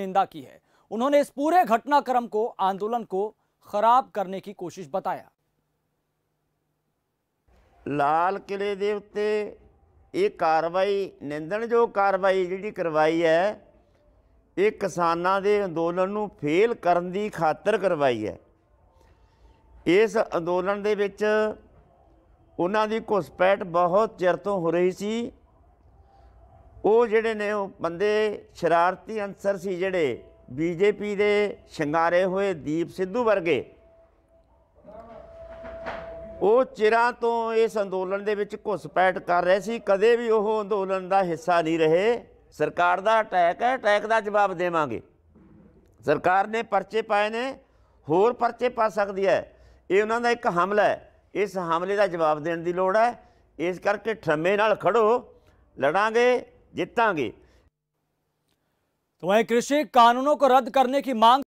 निंदा की है उन्होंने इस पूरे घटनाक्रम को आंदोलन को खराब करने की ਕੋਸ਼ਿਸ਼ बताया ਲਾਲ ਕਿਲੇ ਦੇ ਉੱਤੇ ਇਹ ਕਾਰਵਾਈ ਨਿੰਦਣਯੋਗ ਕਾਰਵਾਈ ਜਿਹੜੀ ਕਰਵਾਈ ਹੈ ਇਹ ਕਿਸਾਨਾਂ ਦੇ ਅੰਦੋਲਨ ਨੂੰ ਫੇਲ ਕਰਨ ਦੀ ਖਾਤਰ ਕਰਵਾਈ ਹੈ ਇਸ ਅੰਦੋਲਨ ਦੇ ਵਿੱਚ ਉਹਨਾਂ ਦੀ ਘੁਸਪੈਠ ਬਹੁਤ ਚਿਰ ਤੋਂ ਹੋ ਰਹੀ ਸੀ ਉਹ ਜਿਹੜੇ ਨੇ ਉਹ ਬੰਦੇ ਸ਼ਰਾਰਤੀ ਅੰਸਰ ਸੀ ਜਿਹੜੇ ਬੀਜੇਪੀ ਦੇ ਸ਼ਿੰਗਾਰੇ ਹੋਏ ਦੀਪ ਸਿੱਧੂ ਵਰਗੇ ਉਹ ਚਿਰਾਂ ਤੋਂ ਇਸ ਅੰਦੋਲਨ ਦੇ ਵਿੱਚ ਘੁਸਪੈਠ ਕਰ ਰਹੇ ਸੀ ਕਦੇ ਵੀ ਉਹ ਅੰਦੋਲਨ ਦਾ ਹਿੱਸਾ ਨਹੀਂ ਰਹੇ ਸਰਕਾਰ ਦਾ ਅਟੈਕ ਹੈ ਅਟੈਕ ਦਾ ਜਵਾਬ ਦੇਵਾਂਗੇ ਸਰਕਾਰ ਨੇ ਪਰਚੇ ਪਾਏ ਨੇ ਹੋਰ ਪਰਚੇ ਪਾ ਸਕਦੀ ਹੈ ਇਹ ਉਹਨਾਂ ਦਾ ਇੱਕ ਹਮਲਾ ਹੈ ਇਸ ਹਮਲੇ ਦਾ ਜਵਾਬ ਦੇਣ ਦੀ ਲੋੜ ਹੈ ਇਸ ਕਰਕੇ ਠੰਮੇ ਨਾਲ ਖੜੋ ਲੜਾਂਗੇ जितांगे तो वहीं कृषि कानूनों को रद्द करने की मांग